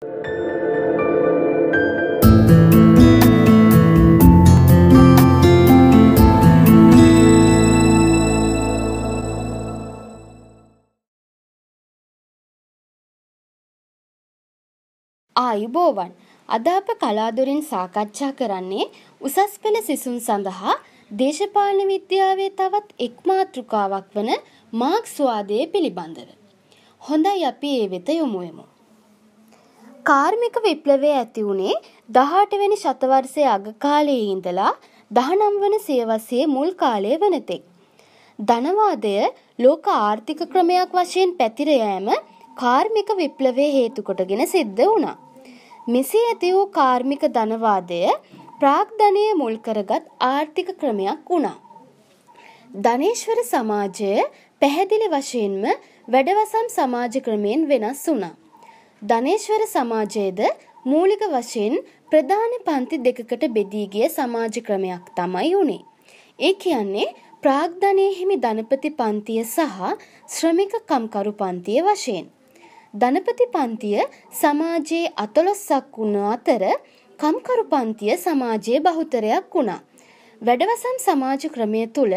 ආයුබෝවන් අද අප කලාදුරින් සාකච්ඡා කරන්නේ උසස් පෙළ සිසුන් සඳහා දේශපාලන විද්‍යාවේ තවත් එක් මාතෘකාවක් වන මාක්ස්වාදය පිළිබඳව. හොඳයි අපි ඒ වෙත යොමුවෙමු. කාර්මික විප්ලවය ඇති වුණේ දහටවැනි ශතවර්සය අග කාලයේ ඉඳලා දහනම් වන සියවසයේ මුල් කාලය වනතෙක්. ධනවාදය ලෝක ආර්ථික ක්‍රමයක් වශයෙන් පැතිර යෑම කාර්මික විප්ලවය හේතුකොටගෙන සිද්ධ වුණා. මෙසේ ඇති වූ කාර්මික ධනවාදය ප්‍රාග්ධනය මුල් කරගත් ආර්ථික ක්‍රමයක් වුණා. ධනේශ්වර සමාජය පැහැදිලි වශයෙන්ම වැඩවසම් සමාජ ක්‍රමයෙන් වෙනස් වුණා. ධනේශ්වර සමාජයේද මූලික වශයෙන් ප්‍රධාන පන්ති දෙකකට බෙදී ගිය සමාජ ක්‍රමයක් තමයි උනේ. ඒ කියන්නේ ප්‍රාග්ධනයේ හිමි ධනපති පන්තිය සහ ශ්‍රමික කම්කරු පන්තිය වශයෙන්. ධනපති පන්තිය සමාජයේ අතලොස්සක් වුණ අතර කම්කරු පන්තිය සමාජයේ බහුතරයක් වුණා. වැඩවසම් සමාජ ක්‍රමය තුළ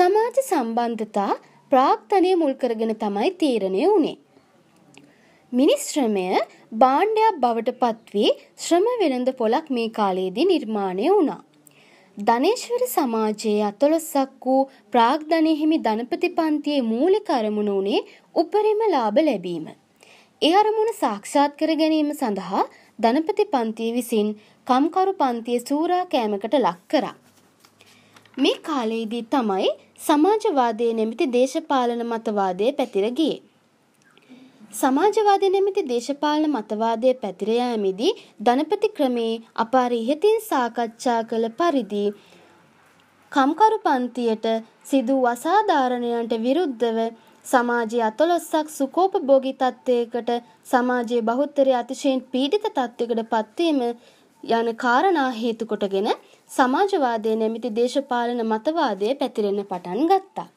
සමාජ සම්බන්ධතා ප්‍රාග්ධනය මුල් කරගෙන තමයි තීරණය වුණේ. මිනිස් ශ්‍රමය භාණ්ඩයක් බවට පත්වී ශ්‍රම වෙළඳ පොලක් මේ කාලයේදී නිර්මාණය වුණා. ධනේශ්වර සමාජයේ අතොළොස්සක් වූ ප්‍රාග්ධනයහිමි ධනපති පන්තියේ මූලික අරමුණ වනේ උපරිම ලාභ ලැබීම. ඒ අරමුණ සාක්ෂාත් කර ගැනීම සඳහා ධනපති පන්තිය විසින් කම්කරු පන්තිය සූරා කෑමකට ලක් කරා. මේ කාලයේදී තමයි සමාජවාදය නැමිති දේශපාලන මතවාදය පැතිරගියේ. සමාජවාදී නැමැති දේශපාලන මතවාදය පැතිර යාමේදී ධනපති ක්‍රමේ අපරිහිතින් සාකච්ඡා කළ පරිදි කම්කරු පන්තියට සිදු අසාධාරණයන්ට විරුද්ධව සමාජයේ අතලොස්සක් සුකෝපභෝගී තත්ත්වයකට සමාජයේ බහුතරය අතිශයින් පීඩිත තත්ත්වයකට පත්වීම යන කාරණා හේතු කොටගෙන සමාජවාදයේ නැමිති දේශපාලන මතවාදය පැතිරෙන්න පටන් ගත්තා.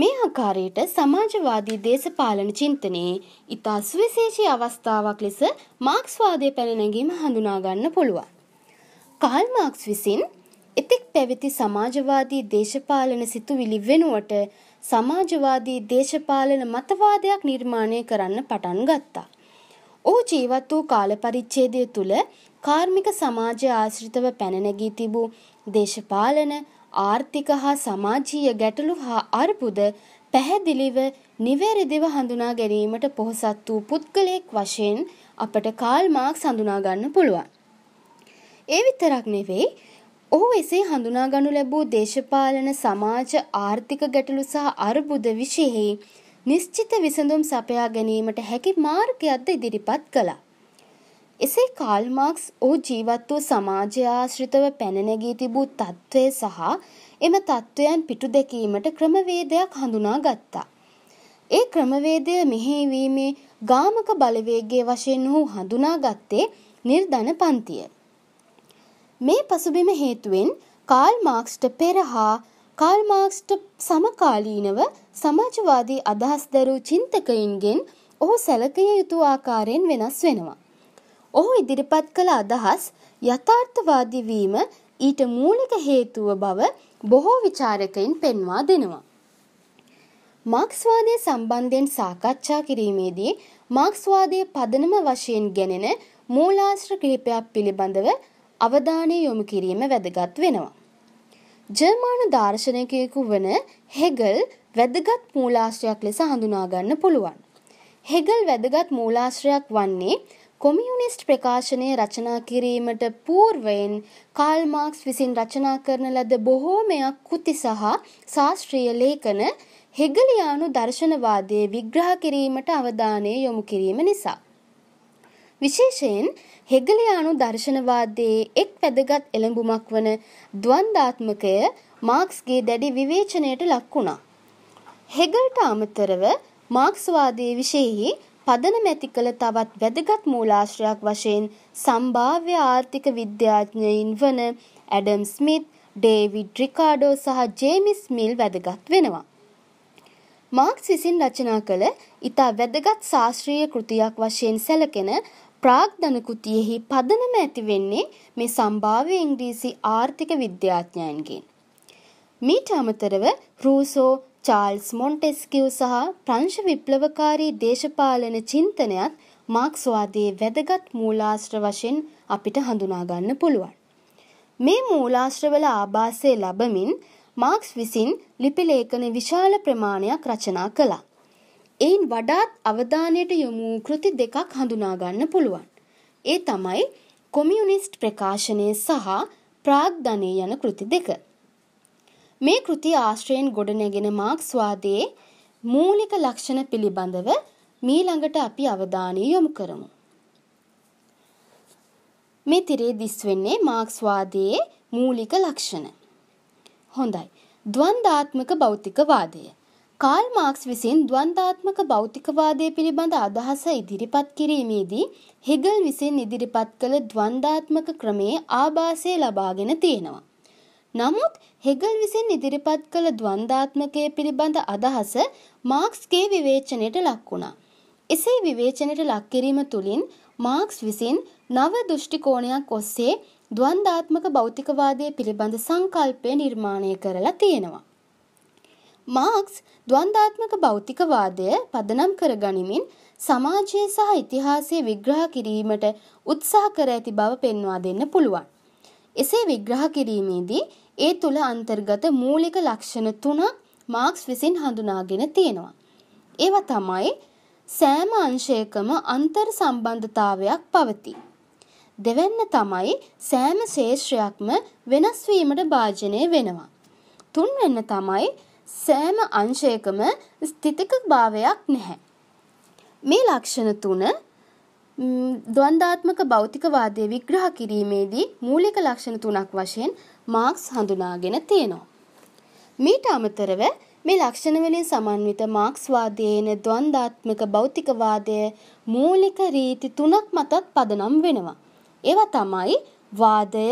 මේ ආකාරයට සමාජවාදී දේශපාලන චින්තනයේ ඉතා සුවිශේෂී අවස්ථාවක් ලෙස මාක්ස්වාදය පැනනැගීම හඳුනා ගන්න පුළුවන්. කාල් මාක්ස් විසින් එතෙක් පැවති සමාජවාදී දේශපාලන සිතුවිලි වෙනුවට සමාජවාදී දේශපාලන මතවාදයක් නිර්මාණය කරන්න පටන් ගත්තා. ඔහු ජීවත් වූ කාල පරිච්ඡේදය තුළ කාර්මික සමාජය ආශ්‍රිතව පැනනැගී තිබූ දේශපාලන ආර්ථික හා සමාජීය ගැටලු හා අර්බුද පැහැදිලිව නිවැරදිව හඳුනා ගැනීමට පොහොසත් වූ පුද්ගලයෙක් වශයෙන් අපට කාල් මාක්ස් හඳුනා ගන්න පුළුවන්. ඒ විතරක් නෙවෙයි ඔහු එසේ හඳුනාගනු ලැබූ දේශපාලන සමාජ ආර්ථික ගැටලු සහ අර්බුද විශයෙහි නිශ්චිත විසඳුම් සපයා ගැනීමට හැකි මාර්ගයක්ද ඉදිරිපත් කළා. එසේ කාල් මාක්ස් ඔහු ජීවත් වූ සමාජය ආශ්‍රිතව පැන නැගී තිබූ తත්වය සහ එම తත්වයන් පිටු දැකීමට ක්‍රමවේදයක් හඳුනා ගත්තා. ඒ ක්‍රමවේදය මෙහෙයවීමේ ගාමක බලවේගයේ වශයෙන් ඔහු හඳුනාගත්තේ නිර්ධන පන්තිය. මේ පසුබිම හේතුවෙන් කාල් මාක්ස්ට පෙර හා කාල් මාක්ස්ට සමකාලීනව සමාජවාදී අදහස් දැරූ චින්තකයින්ගෙන් ඔහු සැලකය යුතු ආකාරයෙන් වෙනස් වෙනවා. ඔහු ඉදිරිපත් කළ අදහස් යථාර්ථවාදී වීම ඊට මූලික හේතුව බව බොහෝ විචාරකයින් පෙන්වා දෙනවා. මාක්ස්වාදය සම්බන්ධයෙන් සාකච්ඡා කිරීමේදී මාක්ස්වාදයේ පදනම වශයෙන් ගැනෙන මූලාශ්‍ර කිහිපයක් පිළිබඳව අවධානය යොමු කිරීම වැදගත් වෙනවා. ජර්මානු දාර්ශනිකයෙකු වන හෙගල් වැදගත් මූලාශ්‍රයක් ලෙස හඳුනා ගන්න පුළුවන්. හෙගල් වැදගත් මූලාශ්‍රයක් වන්නේ කොමියුනිස්ට් ප්‍රකාශනය රචනා කිරීමට పూర్වයෙන් කාල් මාක්ස් විසින් රචනා කරන ලද බොහෝමයක් කෘති සහ ශාස්ත්‍රීය ලේඛන හෙගලියානු දර්ශනවාදයේ විග්‍රහ කිරීමට අවධානය යොමු කිරීම නිසා විශේෂයෙන් හෙගලියානු දර්ශනවාදයේ එක් වැදගත් එළඹුමක් වන ද්වන්දාත්මකය මාක්ස්ගේ දැඩි විවේචනයට ලක් වුණා. හෙගල්ට අමතරව මාක්ස්වාදයේ විශේෂෙහි පදනම ඇති කළ තවත් වැදගත් මූලාශ්‍රයක් වශයෙන් සම්භාව්‍ය ආර්ථික විද්‍යාඥයින් වන ඇඩම් ස්මිත්, ඩේවිඩ් රිකාඩෝ සහ ජේමිස් මිල් වැදගත් වෙනවා. මාක්ස් විසින් රචනා කළ ඉතා වැදගත් ශාස්ත්‍රීය කෘතියක් වශයෙන් සැලකෙන ප්‍රාග්ධන කෘතියෙහි පදනම ඇති වෙන්නේ මේ සම්භාව්‍ය ඉංග්‍රීසි ආර්ථික විද්‍යාඥයන්ගෙන්. මීට අමතරව රූසෝ චාල්ස් මොන්ටෙස්කිව් සහ ප්‍රංශ විප්ලවකාරී දේශපාලන චින්තනයත් මාක්ස්වාදයේ වැදගත් මූලාශ්‍ර වශයෙන් අපිට හඳුනා ගන්න පුළුවන්. මේ මූලාශ්‍රවල ආభాසය ලැබමින් මාක්ස් විසින් ලිපි ලේඛන විශාල ප්‍රමාණයක් රචනා කළා. එයින් වඩාත් අවධානයට යොමු කෘති දෙකක් හඳුනා ගන්න පුළුවන්. ඒ තමයි කොමියුනිස්ට් ප්‍රකාශනය සහ ප්‍රාග්ධනය යන කෘති දෙක. මේ කෘතිය ආශ්‍රයෙන් ගොඩනැගෙන මාක්ස්වාදයේ මූලික ලක්ෂණ පිළිබඳව මීළඟට අපි අවධානය යොමු කරමු. මේ තිරේ දිස්වෙන්නේ මාක්ස්වාදයේ මූලික ලක්ෂණ. හොඳයි. ද්වන්දාත්මක භෞතිකවාදය. කාල් මාක්ස් විසින් ද්වන්දාත්මක භෞතිකවාදය පිළිබඳ අදහස ඉදිරිපත් කිරීමේදී හෙගල් විසින් ඉදිරිපත් කළ ද්වන්දාත්මක ක්‍රමයේ ආభాසය ලබාගෙන තියෙනවා. නමුත් හෙගල් විසින් ඉදිරිපත් කළ ද්වන්දාත්මකය පිළිබඳ අදහස මාක්ස්ගේ විවේචනයට ලක් වුණා. එසේ විවේචනයට ලක්කිරීම තුළින් මාක්ස් විසින් නව දෘෂ්ටිකෝණයක් ඔස්සේ ද්වන්දාත්මක භෞතිකවාදය පිළිබඳ සංකල්පය නිර්මාණය කරලා තියෙනවා. මාක්ස් ද්වන්දාත්මක භෞතිකවාදය පදනම් කරගනිමින් සමාජය සහ ඉතිහාසය විග්‍රහ කිරීමට උත්සාහ කර ඇති බව පෙන්වා දෙන්න පුළුවන්. එසේ විග්‍රහ කිරීමේදී ඒ තුල අන්තර්ගත මූලික ලක්ෂණ තුනක් මාක්ස් විසින් හඳුනාගෙන තියෙනවා. ඒවා තමයි සෑම අංශයකම අන්තර් සම්බන්ධතාවයක් පවතී. දෙවැන්න තමයි සෑම ශේෂ්ත්‍රයක්ම වෙනස් වීමට භාජනය වෙනවා. තුන්වැන්න තමයි සෑම අංශයකම ස්ථිතික භාවයක් නැහැ. මේ ලක්ෂණ තුන ද්වන්දාත්මක භෞතිකවාදය විග්‍රහ කිරීමේදී මූලික ලක්ෂණ තුනක් වශයෙන් මාක්ස් හඳුනාගෙන තියෙනවා. මීට අමතරව මේ ලක්ෂණවලින් සමන්විත මාක්ස්වාදයේන ද්වන්දාත්මක භෞතිකවාදය මූලික රීති තුනක් මතත් පදනම් වෙනවා. ඒවා තමයි වාදය,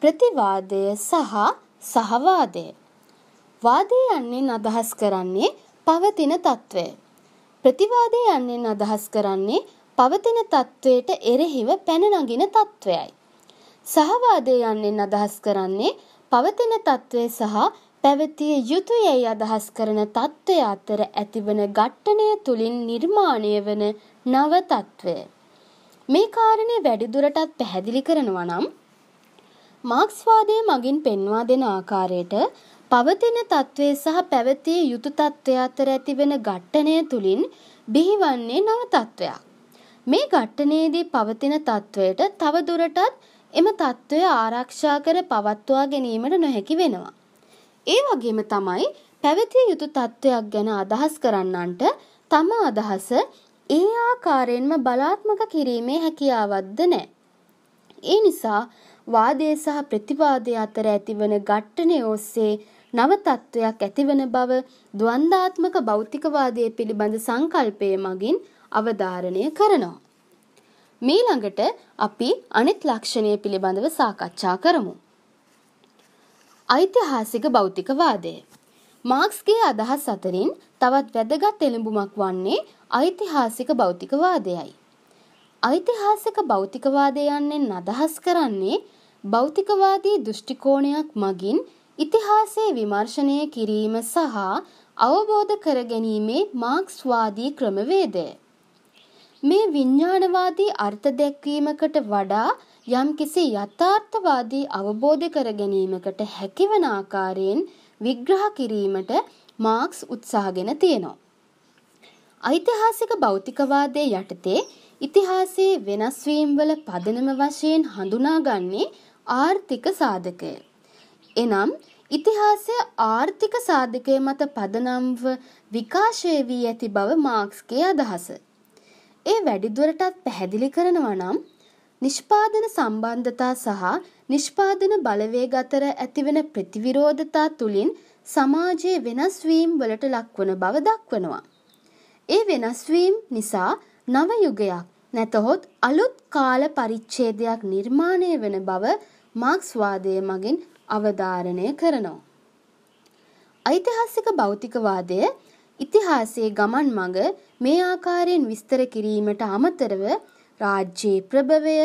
ප්‍රතිවාදය සහ සහවාදය. වාදය යන්නේ අදහස් කරන්නේ පවතින తත්වය. ප්‍රතිවාදය යන්නේ අදහස් කරන්නේ පවතින තත්ත්වයට එරෙහිව පැන නගින තත්ත්වයයි. සහවාදය යන්නෙන් අදහස් කරන්නේ පවතින තත්ත්වය සහ පැවතිය යුතුයයි අදහස් කරන තත්ත්වය අතර ඇතිවන ඝට්ටනය තුලින් නිර්මාණය වන නව තත්ත්වය. මේ කාරණය වැඩිදුරටත් පැහැදිලි කරනවා නම් මාක්ස්වාදය මගින් පෙන්වා දෙන ආකාරයට පවතින තත්ත්වය සහ පැවතිය යුතු තත්ත්වය අතර ඇතිවන ඝට්ටනය තුලින් බිහිවන්නේ නව තත්ත්වයක්. මේ ඝට්ටනයේදී පවතින තත්ත්වයට තව දුරටත් එම තත්ත්වය ආරක්ෂා කර පවත්වා ගැනීමට නොහැකි වෙනවා. ඒ වගේම තමයි පැවතිය යුතු තත්ත්වයක් ගැන අදහස් කරන්නන්ට තම අදහස ඒ ආකාරයෙන්ම බලාත්මක කිරීමේ හැකියාවක්ද නැහැ. ඒ නිසා වාදය සහ ප්‍රතිවාදය අතර ඇතිවන ඝට්ටනය ඔස්සේ නව තත්ත්වයක් ඇතිවන බව ද්වන්දාත්මක භෞතිකවාදය පිළිබඳ සංකල්පය මගින් අවධාරණය කරනවා. මීළඟට අපි අනිත් ලක්ෂණය පිළිබඳව සාකච්ඡා කරමු. ඓතිහාසික භෞතිකවාදය. මාක්ස්ගේ අදහස් අතරින් තවත් වැදගත් එළඹුමක් වන්නේ ඓතිහාසික භෞතිකවාදයයි. ඓතිහාසික භෞතිකවාදය යන්නෙන් අදහස් කරන්නේ භෞතිකවාදී දෘෂ්ටි කෝණයක් මගින් ඉතිහාසයේ විමර්ශනය කිරීම සහ අවබෝධ කරගැනීමේ මාක්ස්වාදී ක්‍රමවේදය. මේ විඥානවාදී අර්ථ දැක්වීමකට වඩා යම්කිසි යථාර්ථවාදී අවබෝධ කර ගැනීමකට හැකිවන ආකාරයෙන් විග්‍රහ කිරීමට මාක්ස් උත්සාහගෙන තියෙනවා. ඓතිහාසික භෞතිකවාදයේ යටතේ ඉතිහාසයේ වෙනස් වීමවල පදනම වශයෙන් හඳුනාගන්නේ ආර්ථික සාධකය. එනම් ඉතිහාසය ආර්ථික සාධකය මත පදනම්ව විකාශය වී ඇති බව මාක්ස්ගේ අදහස. ඒ වැඩිදුරටත් පැහැදිලි කරනවා නම් නිෂ්පාදන සම්බන්ධතා සහ නිෂ්පාදන බලවේග අතර ඇතිවන ප්‍රතිවිරෝධතා තුළින් සමාජයේ වෙනස් වීම වලට ලක්වන බව දක්වනවා. ඒ වෙනස් වීම නිසා නව යුගයක් නැතහොත් අලුත් කාල පරිච්ඡේදයක් නිර්මාණය වෙන බව මාක්ස්වාදය මගින් අවධාරණය කරනවා. ඓතිහාසික භෞතිකවාදය ඉතිහාසයේ ගමන් මඟ මේ ආකාරයෙන් විස්තර කිරීමට අමතරව රාජ්‍යයේ ප්‍රභවය,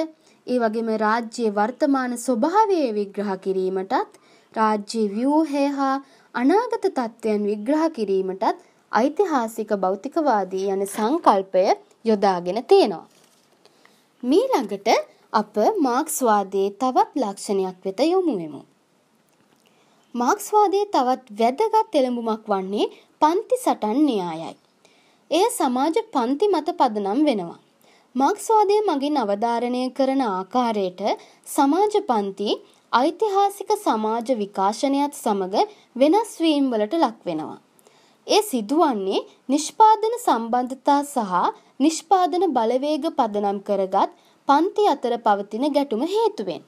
ඒ වගේම රාජ්‍යයේ වර්තමාන ස්වභාවය විග්‍රහ කිරීමටත්, රාජ්‍යයේ ව්‍යුහය හා අනාගත තත්ත්වයන් විග්‍රහ කිරීමටත් ඓතිහාසික භෞතිකවාදී යන සංකල්පය යොදාගෙන තියෙනවා. මීළඟට අප මාක්ස්වාදයේ තවත් ලක්ෂණයක් වෙත යොමු වෙමු. මාක්ස්වාදයේ තවත් වැදගත් එළඹුමක් වන්නේ පන්ති සටන් න්‍යායයි. එය සමාජ පන්ති මත පදනම් වෙනවා. මාක්ස්වාදය මගින් අවධාරණය කරන ආකාරයට සමාජ පන්ති ඓතිහාසික සමාජ විකාශනයත් සමග වෙනස් වීම් වලට ලක් වෙනවා. ඒ සිදුවන්නේ නිෂ්පාදන සම්බන්ධතා සහ නිෂ්පාදන බලවේග පදනම් කරගත් පන්ති අතර පවතින ගැටුම හේතුවෙන්.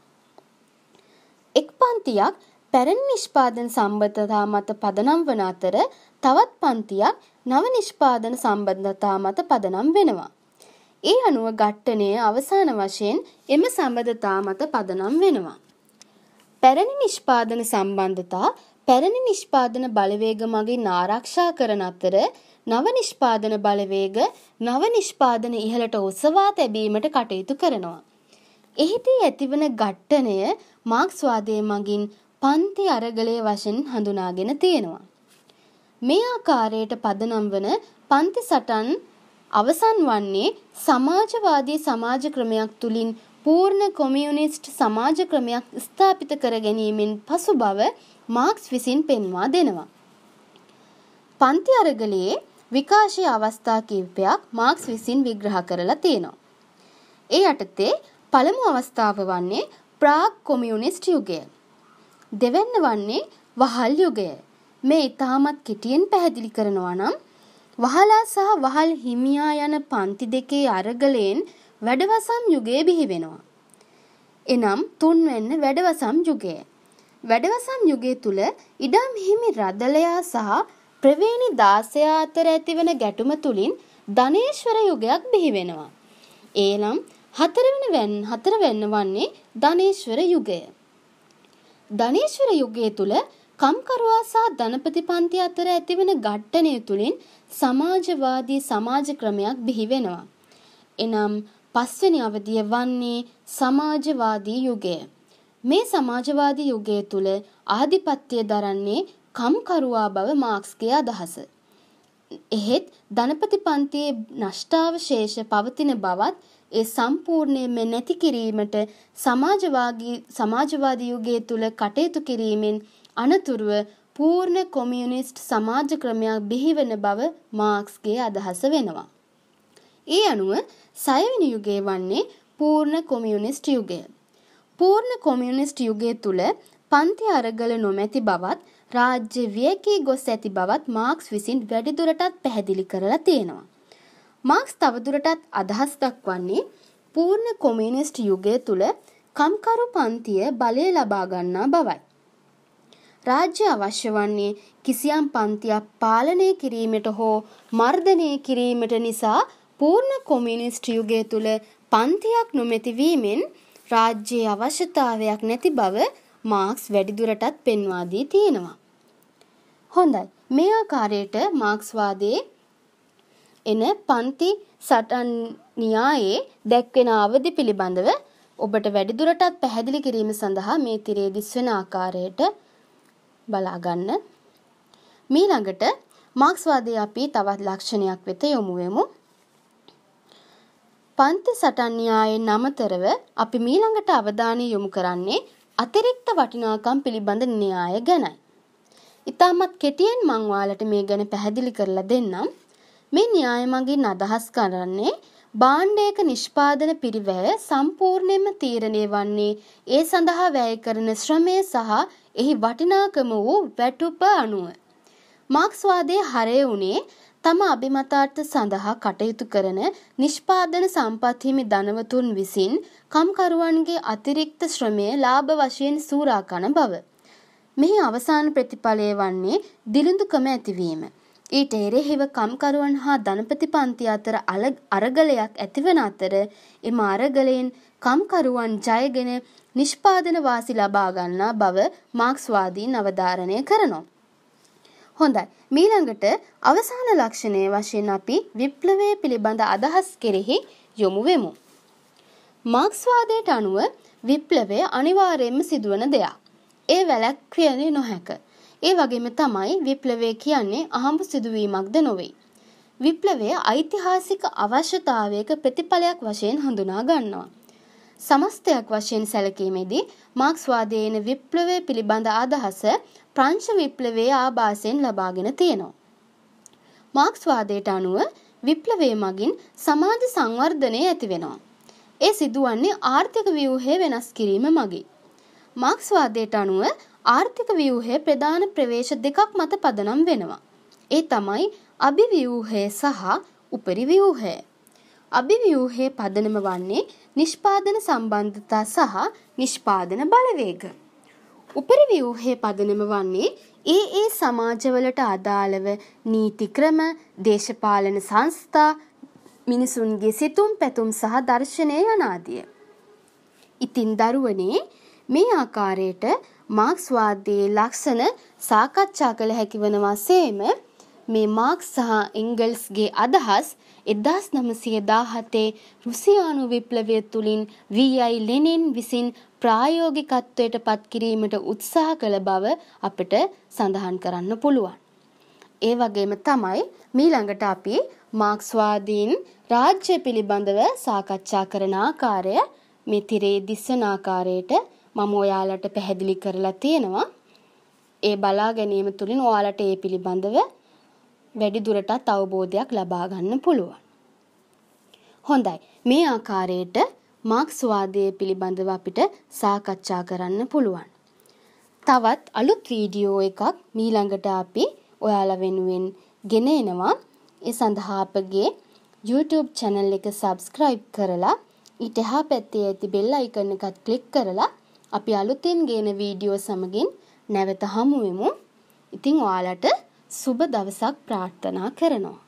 එක් පන්තියක් පැරණි නිෂ්පාදන සම්බන්ධතා මත පදනම් වන අතර තවත් පන්තියක් නව නිෂ්පාදන සම්බන්ධතා මත පදනම් වෙනවා. ඒ අනුව ඝට්ටනය අවසාන වශයෙන් එම සම්බන්ධතා මත පදනම් වෙනවා. පැරණි නිෂ්පාදන සම්බන්ධතා පැරණි නිෂ්පාදන බලවේග මගින් ආරක්ෂා කරන අතර නව නිෂ්පාදන බලවේග නව නිෂ්පාදන ඉහළට ඔසවා තැබීමට කටයුතු කරනවා. එහිදී ඇතිවන ඝට්ටනය මාක්ස්වාදය මගින් පන්ති අරගලය වශයෙන් හඳුනාගෙන තියෙනවා. මේ ආකාරයට පදනම් වන පන්ති සටන් අවසන් වන්නේ සමාජවාදී සමාජ ක්‍රමයක් තුලින් පූර්ණ කොමියුනිස්ට් සමාජ ක්‍රමයක් ස්ථාපිත කර ගැනීමෙන් පසු බව මාක්ස් විසින් පෙන්වා දෙනවා. පන්ති අරගලයේ විකාශය අවස්ථා කිහිපයක් මාක්ස් විසින් විග්‍රහ කරලා තියෙනවා. ඒ යටතේ පළමු අවස්ථාව වන්නේ ප්‍රාග් කොමියුනිස්ට් යුගය. දෙවැන්න වන්නේ වහල් යුගය. මේ ඉතාමත් කෙටියෙන් පැහැදිලි කරනවා නම් වහලා සහ වහල් හිමියා යන පන්ති දෙකේ අරගලයෙන් වැඩවසම් යුගය බිහි වෙනවා. එනම් තුන්වැන්න වැඩවසම් යුගය. වැඩවසම් යුගය තුල ඉඩම් හිමි රදලයා සහ ප්‍රවේණි දාසයා අතර ඇතිවන ගැටුම තුලින් ධනේශ්වර යුගයක් බිහි වෙනවා. එනම් හතරවෙනි වැන් හතරවෙන්න වන්නේ ධනේශ්වර යුගය. ධනේශ්වර යුගයේ තුල කම්කරුවා සහ ධනපති පන්ති අතර ඇතිවන ඝට්ටනය තුලින් සමාජවාදී සමාජ ක්‍රමයක් බිහි වෙනවා. එනම් පස්වෙනි අවධිය වන්නේ සමාජවාදී යුගය. මේ සමාජවාදී යුගය තුල ආධිපත්‍ය දරන්නේ කම්කරුවා බව මාක්ස්ගේ අදහස. එහෙත් ධනපති පන්තියේ නෂ්ටාවශේෂ පවතින බවත් ඒ සම්පූර්ණයෙන්ම නැති කිරීමට සමාජවාදී සමාජවාදී යුගය තුල කටයුතු කිරීමෙන් අනතුරුව පූර්ණ කොමියුනිස්ට් සමාජ ක්‍රමයක් බිහිවන බව මාක්ස්ගේ අදහස වෙනවා. ඒ අනුව සයවෙනි යුගය වන්නේ පූර්ණ කොමියුනිස්ට් යුගය. පූර්ණ කොමියුනිස්ට් යුගය තුල පන්ති අරගල නොමැති බවත් රාජ්‍ය වියකී ගොස් ඇති බවත් මාක්ස් විසින් වැඩිදුරටත් පැහැදිලි කරලා තියෙනවා. මාක්ස් තවදුරටත් අදහස් දක්වන්නේ පූර්ණ කොමියුනිස්ට් යුගය තුළ කම්කරු පන්තිය බලය ලබා ගන්නා බවයි. රාජ්‍ය අවශ්‍ය වන්නේ කිසියම් පන්තියක් පාලනය කිරීමට හෝ මර්ධනය කිරීමට නිසා පූර්ණ කොමියුනිස්ට් යුගය තුළ පන්තියක් නොමැති වීමෙන් රාජ්‍යයේ අවශ්‍යතාවයක් නැති බව මාක්ස් වැඩිදුරටත් පෙන්වා දී තියෙනවා. හොඳයි. මේ ආකාරයට මාක්ස්වාදයේ එන පන්ති සටන් න්‍යායේ දැක්වෙන අවධි පිළිබඳව ඔබට වැඩිදුරටත් පැහැදිලි කිරීම සඳහා මේ තිරේ දිස්වෙන ආකාරයට බලාගන්න. මීළඟට මාක්ස්වාදී අපි තවත් ලක්ෂණයක් වෙත යොමු වෙමු. පන්ති සටන් න්‍යායෙන් අමතරව අපි මීළඟට අවධානය යොමු කරන්නේ අතිරික්ත වටිනාකම් පිළිබඳ න්‍යාය ගැනයි. ඉතාමත් කෙටියෙන් මං ඔයාලට මේ ගැන පැහැදිලි කරලා දෙන්නම්. මේ න්‍යාය මගින් අදහස් කරන්නේ භාණ්ඩයක නිෂ්පාදන පිරිවැය සම්පූර්ණයෙන්ම තීරණය වන්නේ ඒ සඳහා වැය කරන ශ්‍රමය සහ එහි වටිනාකම වූ වැටුප අනුව. මාක්ස්වාදයේ හරය වුණේ තම අභිමතාර්ථ සඳහා කටයුතු කරන නිෂ්පාදන සම්පත් හිමි ධනවතුන් විසින් කම්කරුවන්ගේ අතිරික්ත ශ්‍රමය ලාභ වශයෙන් සූරා කන බව. මෙහි අවසාන ප්‍රතිඵලය වන්නේ දිලිඳුකම ඇතිවීම. ඊට එරෙහිව කම්කරුවන් හා ධනපති පන්ති අතර අරගලයක් ඇතිවන අතර එම අරගලයෙන් කම්කරුවන් ජයගෙන නිෂ්පාදන වාසි ලබා ගන්නා බව මාක්ස්වාදී නවධාරණය කරනවා. හොඳයි. මීළඟට අවසාන ලක්ෂණය වශයෙන් අපි විප්ලවය පිළිබඳ අදහස් කෙරෙහි යොමු වෙමු. මාක්ස්වාදයට අනුව විප්ලවය අනිවාර්යයෙන්ම සිදුවන දෙයක්. ඒ වැළැක්විය නොහැක. ඒ වගේම තමයි විප්ලවය කියන්නේ අහඹු සිදුවීමක්ද නොවේ. විප්ලවය ඓතිහාසික අවශ්‍යතාවයක ප්‍රතිඵලයක් වශයෙන් හඳුනා ගන්නවා. සමස්තයක් වශයෙන් සැලකීමේදී මාක්ස්වාදයේන විප්ලවය පිළිබඳ අදහස ප්‍රංශ විප්ලවයේ ආభాසයෙන් ලබාගෙන තියෙනවා. මාක්ස්වාදයට අනුව විප්ලවය මගින් සමාජ සංවර්ධනය ඇති වෙනවා. ඒ සිදුවන්නේ ආර්ථික ව්‍යුහය වෙනස් කිරීම මගින්. මාක්ස්වාදයට අනුව ආර්ථික ව්‍යූහය ප්‍රධාන ප්‍රවේශ දෙකක් මත පදනම් වෙනවා. ඒ තමයි අභිව්‍යූහය සහ උපරිව්‍යූහය. අභිව්‍යූහයේ පදනම වන්නේ නිෂ්පාදන සම්බන්ධතා සහ නිෂ්පාදන බලවේග. උපරිව්‍යූහයේ පදනම වන්නේ ඒ ඒ සමාජවලට අදාළව නීති ක්‍රම, දේශපාලන සංස්ථා, මිනිසුන්ගේ සිතුම් පැතුම් සහ දර්ශනය යනාදිය. ඉතින් දරුවනේ මේ ආකාරයට මාක්ස්වාදයේ ලක්ෂණ සාකච්ඡා කළ හැකි වනවා සේම මේ මාක්ස් සහ එංගල්ස්ගේ අදහස් 1917 රුසියානු විප්ලවය තුලින් වී.අයි. ලෙනින් විසින් ප්‍රායෝගිකත්වයට පත් කිරීමට උත්සාහ කළ බව අපිට සඳහන් කරන්න පුළුවන්. ඒ වගේම තමයි මීළඟට අපි මාක්ස්වාදීන් රාජ්‍ය පිළිබඳව සාකච්ඡා කරන ආකාරය මෙතිරේ දිස්සන ආකාරයට මම ඔයාලට පැහැදිලි කරලා තියෙනවා. ඒ බලා ගැනීම තුළින් ඔයාලට ඒ පිළිබඳව වැඩි දුරටත් අවබෝධයක් ලබා ගන්න පුළුවන්. හොඳයි. මේ ආකාරයට මාක්ස්වාදයේ පිළිබඳව අපිට සාකච්ඡා කරන්න පුළුවන්. තවත් අලුත් වීඩියෝ එකක් මීළඟට අපි ඔයාලා වෙනුවෙන් ගෙන එනවා. ඒ සඳහා අපගේ YouTube channel එක subscribe කරලා ඊට එහා පැත්තේ ඇති bell icon එකත් click කරලා අපි අලුතෙන් ගේන වීඩියෝ සමගින් නැවත හමුවෙමු. ඉතින් ඔයාලට සුබ දවසක් ප්‍රාර්ථනා කරනවා.